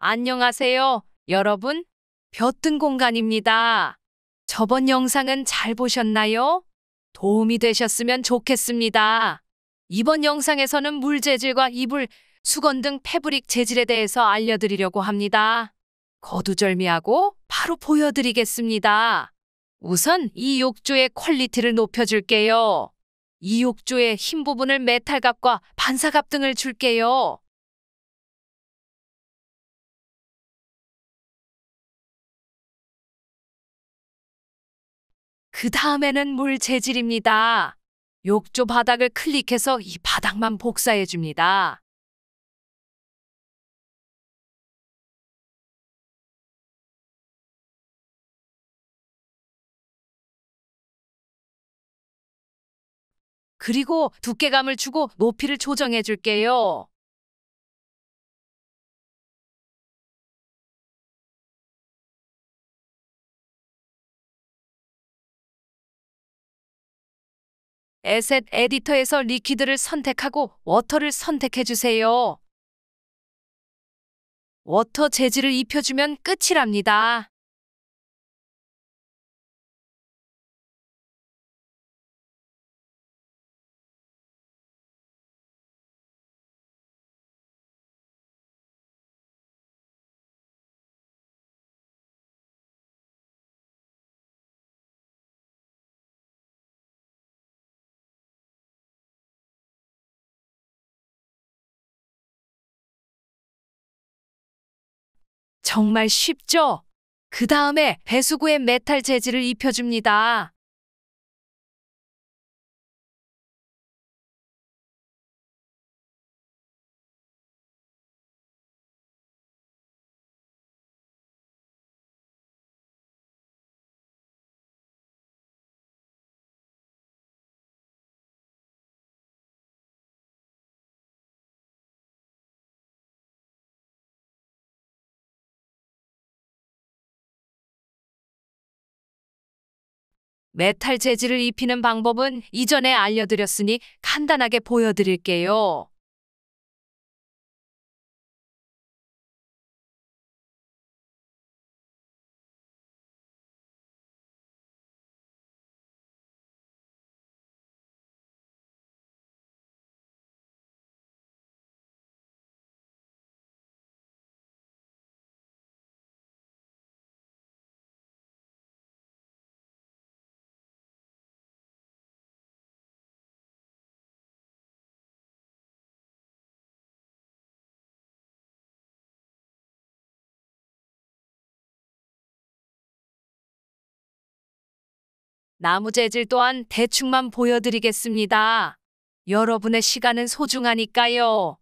안녕하세요, 여러분. 벼뜬 공간입니다. 저번 영상은 잘 보셨나요? 도움이 되셨으면 좋겠습니다. 이번 영상에서는 물 재질과 이불, 수건 등 패브릭 재질에 대해서 알려드리려고 합니다. 거두절미하고 바로 보여드리겠습니다. 우선 이 욕조의 퀄리티를 높여줄게요. 이 욕조의 흰 부분을 메탈값과 반사값 등을 줄게요. 그 다음에는 물 재질입니다. 욕조 바닥을 클릭해서 이 바닥만 복사해 줍니다. 그리고 두께감을 주고 높이를 조정해 줄게요. 에셋 에디터에서 리퀴드를 선택하고 워터를 선택해주세요. 워터 재질을 입혀주면 끝이랍니다. 정말 쉽죠? 그 다음에 배수구에 메탈 재질을 입혀줍니다. 메탈 재질을 입히는 방법은 이전에 알려드렸으니 간단하게 보여드릴게요. 나무 재질 또한 대충만 보여드리겠습니다. 여러분의 시간은 소중하니까요.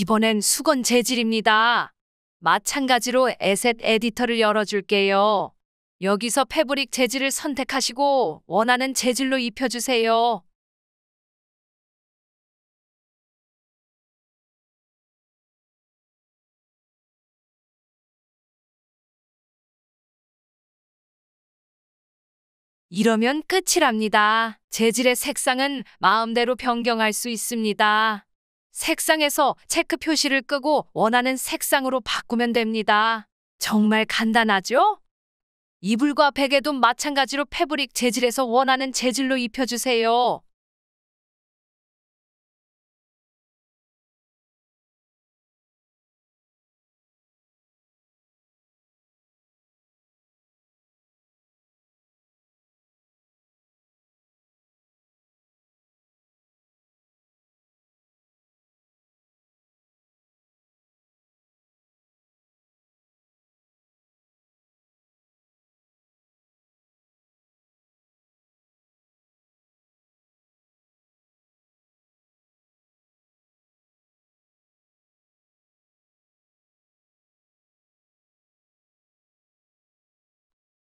이번엔 수건 재질입니다. 마찬가지로 에셋 에디터를 열어줄게요. 여기서 패브릭 재질을 선택하시고 원하는 재질로 입혀주세요. 이러면 끝이랍니다. 재질의 색상은 마음대로 변경할 수 있습니다. 색상에서 체크 표시를 끄고 원하는 색상으로 바꾸면 됩니다. 정말 간단하죠? 이불과 베개도 마찬가지로 패브릭 재질에서 원하는 재질로 입혀주세요.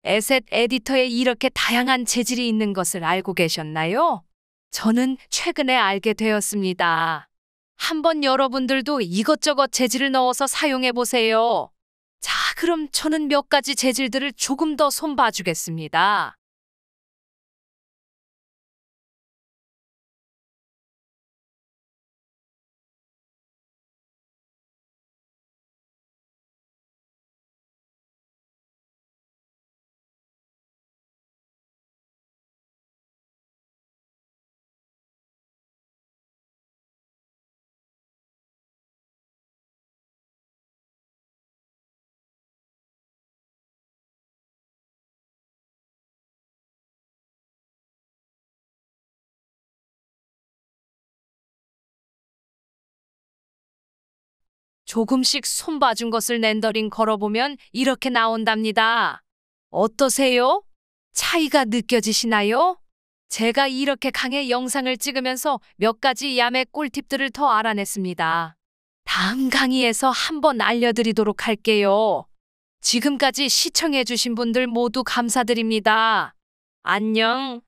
에셋 에디터에 이렇게 다양한 재질이 있는 것을 알고 계셨나요? 저는 최근에 알게 되었습니다. 한번 여러분들도 이것저것 재질을 넣어서 사용해 보세요. 자, 그럼 저는 몇 가지 재질들을 조금 더 손봐주겠습니다. 조금씩 손 봐준 것을 렌더링 걸어보면 이렇게 나온답니다. 어떠세요? 차이가 느껴지시나요? 제가 이렇게 강의 영상을 찍으면서 몇 가지 야매 꿀팁들을 더 알아냈습니다. 다음 강의에서 한번 알려드리도록 할게요. 지금까지 시청해주신 분들 모두 감사드립니다. 안녕.